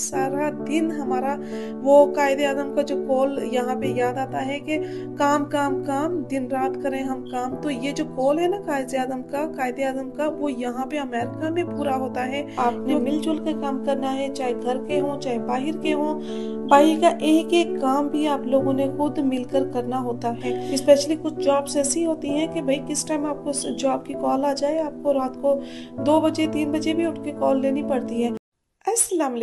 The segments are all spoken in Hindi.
सारा दिन हमारा वो कायदे आजम का जो कॉल यहाँ पे याद आता है कि काम काम काम दिन रात करें हम काम तो ये जो कॉल है ना कायद आजम का कायदे आजम का वो यहाँ पे अमेरिका में पूरा होता है आपने मिलजुल कर काम करना है चाहे घर के हों चाहे बाहर के हों बाहर का एक एक काम भी आप लोगों ने खुद मिलकर करना होता है स्पेशली कुछ जॉब्स ऐसी होती हैं कि भाई किस टाइम आपको जॉब की कॉल आ जाए आपको रात को दो बजे तीन बजे भी उठ के कॉल लेनी पड़ती है असलकुम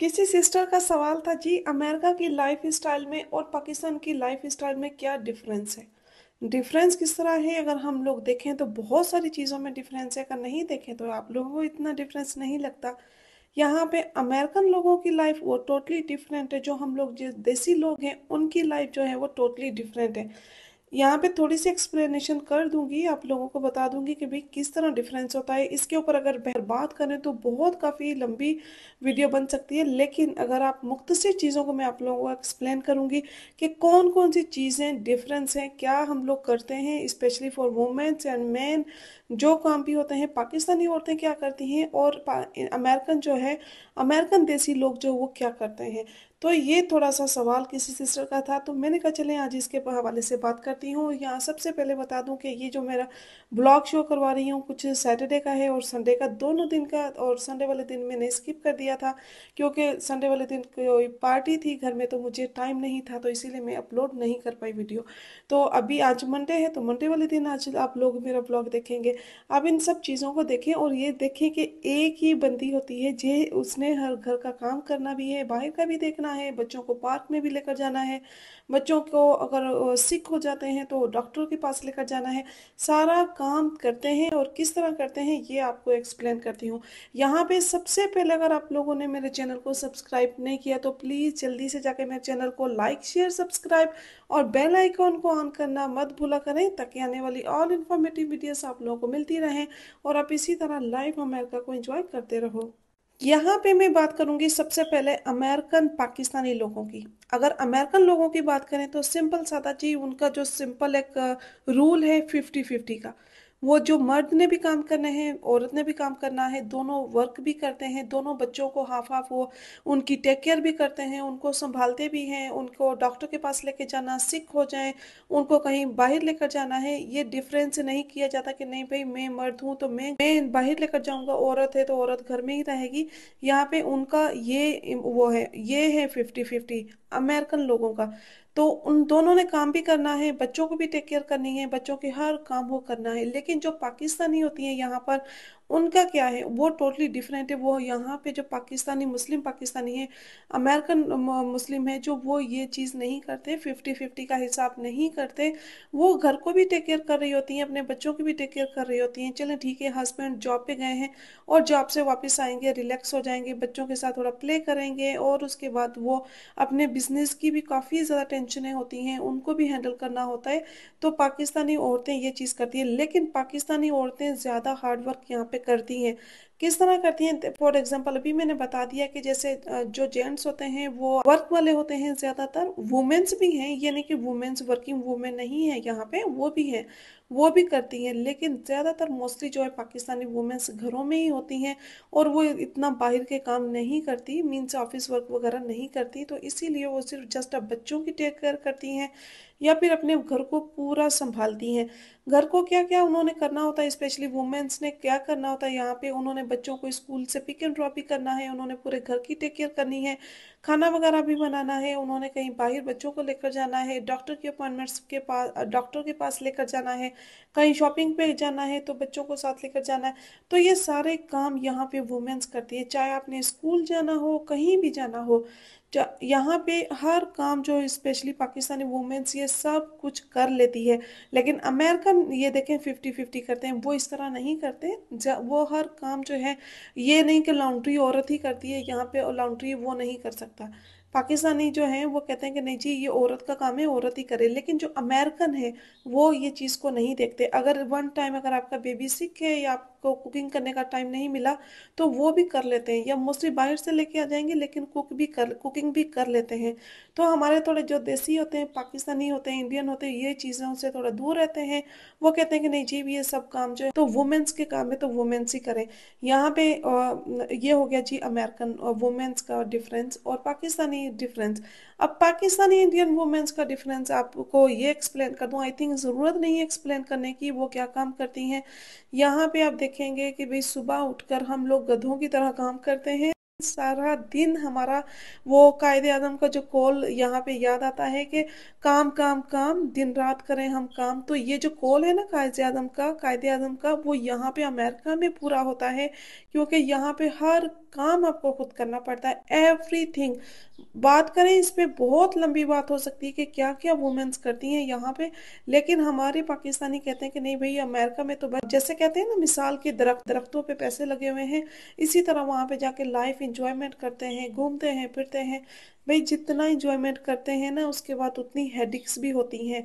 किसी सिस्टर का सवाल था जी अमेरिका की लाइफ स्टाइल में और पाकिस्तान की लाइफ स्टाइल में क्या डिफरेंस है डिफरेंस किस तरह है अगर हम लोग देखें तो बहुत सारी चीज़ों में डिफरेंस है अगर नहीं देखें तो आप लोगों को इतना डिफरेंस नहीं लगता यहाँ पे अमेरिकन लोगों की लाइफ वो टोटली डिफरेंट है जो हम लोग जो देसी लोग हैं उनकी लाइफ जो है वो टोटली डिफरेंट है यहाँ पे थोड़ी सी एक्सप्लेनेशन कर दूंगी आप लोगों को बता दूंगी कि भाई किस तरह डिफरेंस होता है इसके ऊपर अगर बात करें तो बहुत काफ़ी लंबी वीडियो बन सकती है लेकिन अगर आप मुख्तर चीज़ों को मैं आप लोगों को एक्सप्लेन करूंगी कि कौन कौन सी चीज़ें डिफरेंस हैं क्या हम लोग करते हैं specially for womens and man जो काम भी होते हैं पाकिस्तानी औरतें क्या करती हैं और अमेरिकन जो है अमेरिकन देसी लोग जो वो क्या करते हैं तो ये थोड़ा सा सवाल किसी सिस्टर का था तो मैंने कहा चलें आज इसके हवाले से बात करती हूँ यहाँ सबसे पहले बता दूँ कि ये जो मेरा ब्लॉग शो करवा रही हूँ कुछ सैटरडे का है और संडे का दोनों दिन का और संडे वाले दिन मैंने स्किप कर दिया था क्योंकि संडे वाले दिन कोई पार्टी थी घर में तो मुझे टाइम नहीं था तो इसीलिए मैं अपलोड नहीं कर पाई वीडियो तो अभी आज मंडे है तो मंडे वाले दिन आज आप लोग मेरा ब्लॉग देखेंगे आप इन सब चीज़ों को देखें और ये देखें कि एक ही बंदी होती है जे उसने हर घर का काम करना भी है बाहर का भी देखना करना है बच्चों को पार्क में भी लेकर जाना है बच्चों को अगर सिक हो जाते हैं तो डॉक्टर के पास लेकर जाना है सारा काम करते हैं और किस तरह करते हैं ये आपको एक्सप्लेन करती हूँ यहाँ पे सबसे पहले अगर आप लोगों ने मेरे चैनल को सब्सक्राइब नहीं किया तो प्लीज़ जल्दी से जाके मेरे चैनल को लाइक शेयर सब्सक्राइब और बेल आइकॉन को ऑन करना मत भूला करें ताकि आने वाली ऑल इन्फॉर्मेटिव वीडियोस आप लोगों को मिलती रहें और आप इसी तरह लाइव अमेरिका को एंजॉय करते रहो यहाँ पे मैं बात करूंगी सबसे पहले अमेरिकन पाकिस्तानी लोगों की अगर अमेरिकन लोगों की बात करें तो सिंपल सादा जी उनका जो सिंपल एक रूल है फिफ्टी फिफ्टी का वो जो मर्द ने भी काम करना है औरत ने भी काम करना है दोनों वर्क भी करते हैं दोनों बच्चों को हाफ हाफ वो उनकी टेक केयर भी करते हैं उनको संभालते भी हैं उनको डॉक्टर के पास लेके जाना सिक हो जाए उनको कहीं बाहर लेकर जाना है ये डिफरेंस नहीं किया जाता कि नहीं भाई मैं मर्द हूँ तो मैं मैं बाहर लेकर जाऊँगा औरत है तो औरत घर में ही रहेगी यहाँ पे उनका ये वो है ये है फिफ्टी फिफ्टी अमेरिकन लोगों का तो उन दोनों ने काम भी करना है बच्चों को भी टेक केयर करनी है बच्चों के हर काम वो करना है लेकिन जो पाकिस्तानी होती हैं यहाँ पर उनका क्या है वो टोटली डिफरेंट है वो यहाँ पे जो पाकिस्तानी मुस्लिम पाकिस्तानी है अमेरिकन मुस्लिम है जो वो ये चीज़ नहीं करते फिफ्टी फिफ्टी का हिसाब नहीं करते वो घर को भी टेक केयर कर रही होती हैं अपने बच्चों की भी टेक केयर कर रही होती हैं चलें ठीक है हस्बैंड जॉब पे गए हैं और जॉब से वापस आएंगे रिलैक्स हो जाएंगे बच्चों के साथ थोड़ा प्ले करेंगे और उसके बाद वो अपने बिजनेस की भी काफ़ी ज़्यादा टेंशनें होती हैं उनको भी हैंडल करना होता है तो पाकिस्तानी औरतें ये चीज़ करती हैं लेकिन पाकिस्तानी औरतें ज़्यादा हार्डवर्क यहाँ पे करती हैं किस तरह करती हैं फॉर एग्जांपल अभी मैंने बता दिया कि जैसे जो जेंट्स होते हैं वो वर्क वाले होते हैं ज़्यादातर वुमेन्स भी हैं यानी कि वुमेन्स वर्किंग वुमेन नहीं है यहाँ पे वो भी हैं वो भी करती हैं लेकिन ज़्यादातर मोस्टली जो है पाकिस्तानी वुमेन्स घरों में ही होती हैं और वो इतना बाहर के काम नहीं करती मीन्स ऑफिस वर्क वगैरह नहीं करती तो इसीलिए वो सिर्फ जस्ट अब बच्चों की टेक केयर करती हैं या फिर अपने घर को पूरा संभालती हैं घर को क्या क्या उन्होंने करना होता है स्पेशली वुमेंस ने क्या करना होता है यहाँ पे उन्होंने बच्चों को स्कूल से पिक एंड ड्रॉप भी करना है उन्होंने पूरे घर की टेक केयर करनी है खाना वगैरह भी बनाना है उन्होंने कहीं बाहर बच्चों को लेकर जाना है डॉक्टर के अपॉइंटमेंट्स के पास डॉक्टर के पास लेकर जाना है कहीं शॉपिंग पे जाना है तो बच्चों को साथ लेकर जाना है तो ये सारे काम यहाँ पे वुमेंस करती है चाहे आपने स्कूल जाना हो कहीं भी जाना हो यहाँ पे हर काम जो स्पेशली पाकिस्तानी वुमेन्स ये सब कुछ कर लेती है लेकिन अमेरिकन ये देखें फिफ्टी फिफ्टी करते हैं वो इस तरह नहीं करते वो हर काम जो है ये नहीं कि लॉन्ड्री औरत ही करती है यहाँ पे लॉन्ड्री वो नहीं कर सकता पाकिस्तानी जो हैं वो कहते हैं कि नहीं जी ये औरत का काम है औरत ही करे लेकिन जो अमेरिकन है वो ये चीज़ को नहीं देखते अगर वन टाइम अगर आपका बेबी सिक है या आप को कुकिंग करने का टाइम नहीं मिला तो वो भी कर लेते हैं या मोस्टली बाहर से लेके आ जाएंगे लेकिन कुक भी कर कुकिंग भी कर लेते हैं तो हमारे थोड़े जो देसी होते हैं पाकिस्तानी होते हैं इंडियन होते हैं ये चीज़ों से थोड़ा दूर रहते हैं वो कहते हैं कि नहीं जी ये सब काम जो है तो वुमेंस के काम है तो वुमेन्स ही करें यहाँ पे ये हो गया जी अमेरिकन वुमेंस का डिफरेंस और पाकिस्तानी डिफरेंस अब पाकिस्तानी इंडियन वुमेन्स का डिफरेंस आपको ये एक्सप्लेन कर दूँ आई थिंक ज़रूरत नहीं है एक्सप्लेन करने की वो क्या काम करती हैं यहाँ पे आप देखेंगे कि भाई सुबह उठकर हम लोग गधों की तरह काम करते हैं सारा दिन हमारा वो कायदे आजम का जो कॉल यहाँ पे याद आता है कि काम काम काम दिन रात करें हम काम तो ये जो कॉल है ना कायद आजम का कायदे आजम का वो यहाँ पे अमेरिका में पूरा होता है क्योंकि यहाँ पे हर काम आपको खुद करना पड़ता है एवरीथिंग बात करें इस पर बहुत लंबी बात हो सकती है कि क्या क्या वुमेन्स करती हैं यहाँ पे लेकिन हमारे पाकिस्तानी कहते हैं कि नहीं भाई अमेरिका में तो बस जैसे कहते हैं ना मिसाल के दरख्त दरख्तों पे पैसे लगे हुए हैं इसी तरह वहाँ पे जाके लाइफ इंजॉयमेंट करते हैं घूमते हैं फिरते हैं भाई जितना इंजॉयमेंट करते हैं ना उसके बाद उतनी हेडिक्स भी होती हैं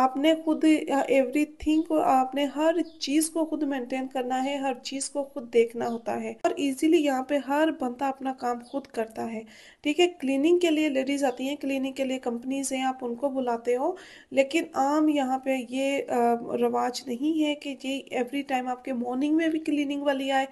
आपने खुद एवरी थिंग को आपने हर चीज़ को खुद मेंटेन करना है हर चीज़ को खुद देखना होता है और इजीली यहाँ पे हर बंदा अपना काम खुद करता है ठीक है क्लीनिंग के लिए लेडीज़ आती हैं क्लीनिंग के लिए कंपनीज हैं आप उनको बुलाते हो लेकिन आम यहाँ पर ये रवाज नहीं है कि ये एवरी टाइम आपके मॉर्निंग में भी क्लिनिंग वाली आए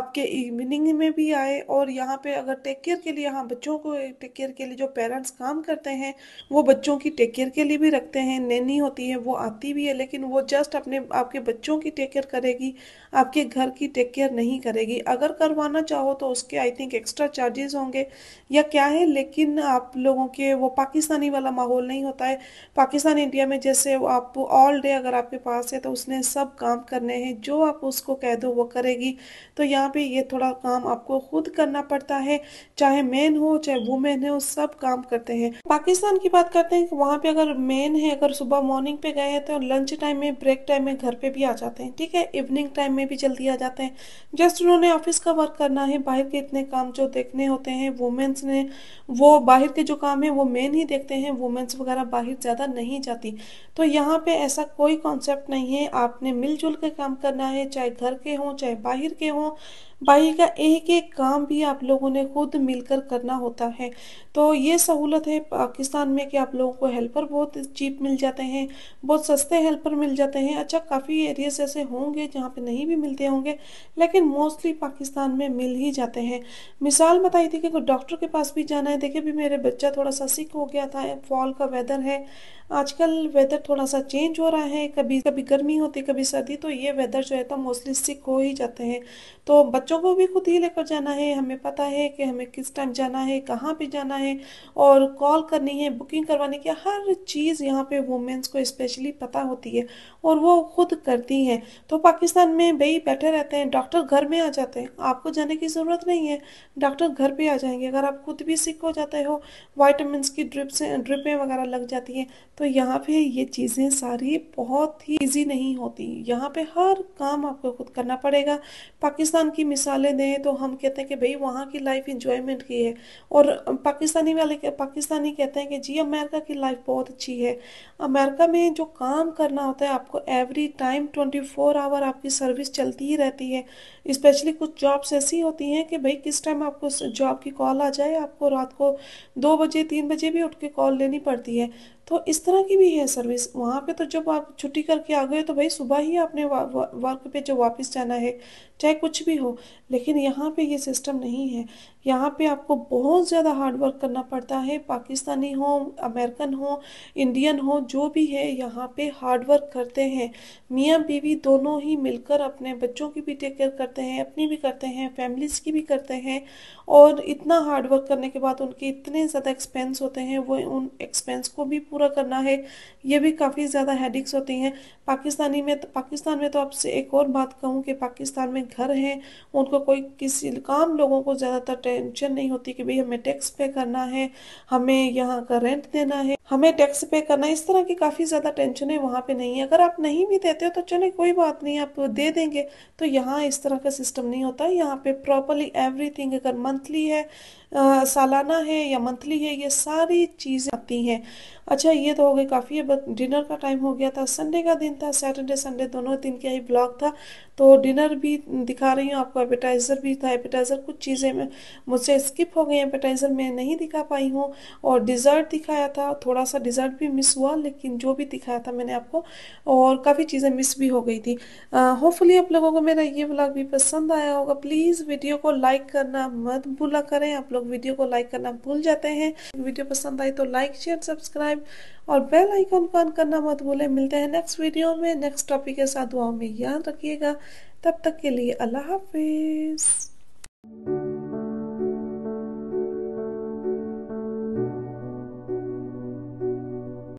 आपके इवनिंग में भी आए और यहाँ पे अगर टेक केयर के लिए हाँ बच्चों को टेक केयर के लिए जो पेरेंट्स काम करते हैं वो बच्चों की टेक केयर के लिए भी रखते हैं नैनी होती है वो आती भी है लेकिन वो जस्ट अपने आपके बच्चों की टेक केयर करेगी आपके घर की टेक केयर नहीं करेगी अगर करवाना चाहो तो उसके आई थिंक एक्स्ट्रा चार्जेस होंगे या क्या है लेकिन आप लोगों के वो पाकिस्तानी वाला माहौल नहीं होता है पाकिस्तान इंडिया में जैसे आप ऑल डे अगर आपके पास है तो उसने सब काम करने हैं जो आप उसको कह दो वो करेगी तो यहाँ पे ये थोड़ा काम आपको खुद करना पड़ता है चाहे मैन हो चाहे वुमेन हो सब काम करते हैं पाकिस्तान की बात करते हैं कि वहाँ पे अगर मेन है अगर सुबह मॉर्निंग पे गए हैं तो लंच टाइम में ब्रेक टाइम में घर पे भी आ जाते हैं ठीक है इवनिंग टाइम में भी जल्दी आ जाते हैं जस्ट उन्होंने ऑफिस का वर्क करना है बाहर के इतने काम जो देखने होते हैं वुमेन्स ने वो बाहर के जो काम है वो मेन ही देखते हैं वुमेन्स वगैरह बाहर ज़्यादा नहीं जाती तो यहाँ पे ऐसा कोई कॉन्सेप्ट नहीं है आपने मिलजुल के काम करना है चाहे घर के हों चाहे बाहर के हों भाई का एक एक काम भी आप लोगों ने खुद मिलकर करना होता है तो ये सहूलत है पाकिस्तान में कि आप लोगों को हेल्पर बहुत चीप मिल जाते हैं बहुत सस्ते हेल्पर मिल जाते हैं अच्छा काफ़ी एरियाज ऐसे होंगे जहाँ पे नहीं भी मिलते होंगे लेकिन मोस्टली पाकिस्तान में मिल ही जाते हैं मिसाल बताई थी कि कोई डॉक्टर के पास भी जाना है देखिए भी मेरे बच्चा थोड़ा सा सिक हो गया था फॉल का वेदर है आजकल वेदर थोड़ा सा चेंज हो रहा है कभी कभी गर्मी होती कभी सर्दी तो ये वेदर जो है तो मोस्टली सिक हो ही जाते हैं तो बच्चों को भी खुद ही लेकर जाना है हमें पता है कि हमें किस टाइम जाना है कहाँ पे जाना है और कॉल करनी है बुकिंग करवाने की हर चीज़ यहाँ पे वुमेंस को स्पेशली पता होती है और वो खुद करती हैं तो पाकिस्तान में भई बैठे रहते हैं डॉक्टर घर में आ जाते हैं आपको जाने की ज़रूरत नहीं है डॉक्टर घर पर आ जाएंगे अगर आप खुद भी सिक हो जाते हो वाइटामिन की ड्रिप्स ड्रिपें वगैरह लग जाती हैं तो यहाँ पे ये चीज़ें सारी बहुत ही ईजी नहीं होती यहाँ पर हर काम आपको खुद करना पड़ेगा पाकिस्तान की मिसालें दें तो हम कहते हैं कि भाई वहाँ की लाइफ इंजॉयमेंट की है और पाकिस्तानी वाले पाकिस्तानी कहते हैं कि जी अमेरिका की लाइफ बहुत अच्छी है अमेरिका में जो काम करना होता है आपको every time twenty four hour आपकी सर्विस चलती ही रहती है स्पेशली कुछ जॉब्स ऐसी होती हैं कि भाई किस टाइम आपको जॉब की कॉल आ जाए आपको रात को दो बजे तीन बजे भी उठ के कॉल लेनी पड़ती है तो इस तरह की भी है सर्विस वहाँ पे तो जब आप छुट्टी करके आ गए तो भाई सुबह ही आपने वर्क पे जो वापस जाना है चाहे कुछ भी हो लेकिन यहाँ पे ये सिस्टम नहीं है यहाँ पे आपको बहुत ज़्यादा हार्डवर्क करना पड़ता है पाकिस्तानी हो अमेरिकन हो इंडियन हो जो भी है यहाँ पे हार्डवर्क करते हैं मियाँ बीवी दोनों ही मिलकर अपने बच्चों की भी टेक केयर करते हैं अपनी भी करते हैं फैमिलीज़ की भी करते हैं और इतना हार्डवर्क करने के बाद उनके इतने ज़्यादा एक्सपेंस होते हैं वो उन एक्सपेंस को भी पूरा करना है ये भी काफ़ी ज़्यादा हेडिक्स होती हैं पाकिस्तानी में पाकिस्तान में तो आपसे एक और बात कहूँ कि पाकिस्तान में घर हैं उनको को कोई किसी काम लोगों को ज़्यादातर टेंशन नहीं होती कि भाई हमें टैक्स पे करना है हमें यहाँ का रेंट देना है हमें टैक्स पे करना है इस तरह की काफ़ी ज़्यादा टेंशन है वहाँ पे नहीं है अगर आप नहीं भी देते हो तो चले कोई बात नहीं आप दे देंगे तो यहाँ इस तरह का सिस्टम नहीं होता यहाँ पे प्रॉपरली एवरीथिंग अगर मंथली है सालाना है या मंथली है ये सारी चीज़ें आती हैं अच्छा ये तो हो गई काफ़ी है डिनर का टाइम हो गया था संडे का दिन था सैटरडे संडे दोनों दिन का ही ब्लॉग था तो डिनर भी दिखा रही हूँ आपको एपेटाइज़र भी था एपेटाइज़र कुछ चीज़ें में मुझसे स्किप हो गई एपेटाइज़र मैं नहीं दिखा पाई हूँ और डिज़र्ट दिखाया था थोड़ा सा डिज़र्ट भी मिस हुआ लेकिन जो भी दिखाया था मैंने आपको और काफ़ी चीज़ें मिस भी हो गई थी होपफुली आप लोगों को मेरा ये ब्लॉग भी पसंद आया होगा प्लीज़ वीडियो को लाइक करना मत भूला करें आप लोग लोग वीडियो को लाइक करना भूल जाते हैं वीडियो पसंद आई तो लाइक शेयर सब्सक्राइब और बेल आइकन को ऑन करना मत भूले मिलते हैं नेक्स्ट वीडियो में नेक्स्ट टॉपिक के साथ दुआओं में याद रखिएगा तब तक के लिए अल्लाह हाफिज़